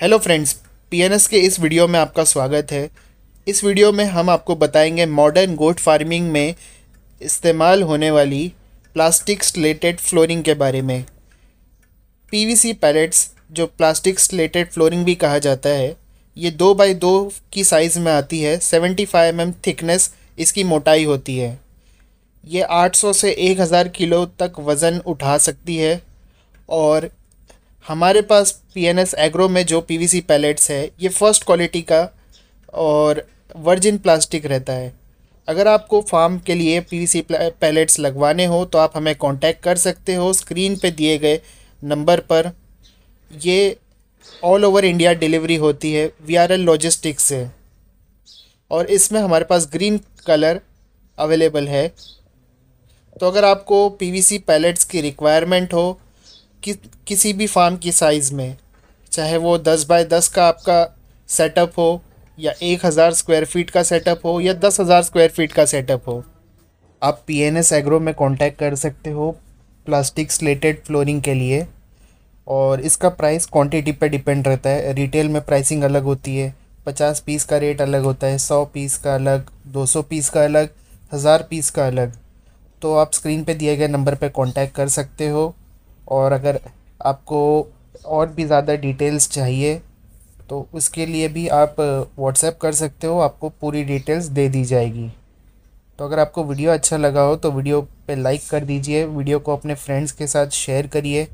hello friends PNS के इस video में आपका स्वागत है इस वीडियो में हम आपको बताएंगे मॉडर्न गोट फार्मिंग में इस्तेमाल होने वाली प्लास्टिक स्लेटेड फ्लोरिंग के बारे में पीवीसी पैलेट्स जो प्लास्टिक स्लेटेड फ्लोरिंग भी कहा जाता है ये दो बाई दो की साइज़ में आती है सेवेंटी फाइव एम थिकनेस इसकी मोटाई होती है ये आठ से एक किलो तक वज़न उठा सकती है और हमारे पास पी एन एस एग्रो में जो पी वी सी पैलेट्स है ये फर्स्ट क्वालिटी का और वर्जिन प्लास्टिक रहता है अगर आपको फार्म के लिए पी वी सी पैलेट्स लगवाने हो तो आप हमें कांटेक्ट कर सकते हो स्क्रीन पे दिए गए नंबर पर ये ऑल ओवर इंडिया डिलीवरी होती है वी आर एल लॉजिस्टिक्स से और इसमें हमारे पास ग्रीन कलर अवेलेबल है तो अगर आपको पीवीसी पैलेट्स की रिक्वायरमेंट हो कि, किसी भी फार्म की साइज़ में चाहे वो दस बाय दस का आपका सेटअप हो या एक हज़ार स्क्वायर फीट का सेटअप हो या दस हज़ार स्क्वायर फीट का सेटअप हो आप पी एन एस एग्रो में कांटेक्ट कर सकते हो प्लास्टिक स्लेटेड फ्लोरिंग के लिए और इसका प्राइस क्वांटिटी पे डिपेंड रहता है रिटेल में प्राइसिंग अलग होती है पचास पीस का रेट अलग होता है सौ पीस का अलग दो सौ पीस का अलग हज़ार पीस का अलग तो आप स्क्रीन पे दिए गए नंबर पे कांटेक्ट कर सकते हो और अगर आपको और भी ज़्यादा डिटेल्स चाहिए तो उसके लिए भी आप व्हाट्सएप कर सकते हो आपको पूरी डिटेल्स दे दी जाएगी तो अगर आपको वीडियो अच्छा लगा हो तो वीडियो पे लाइक कर दीजिए वीडियो को अपने फ्रेंड्स के साथ शेयर करिए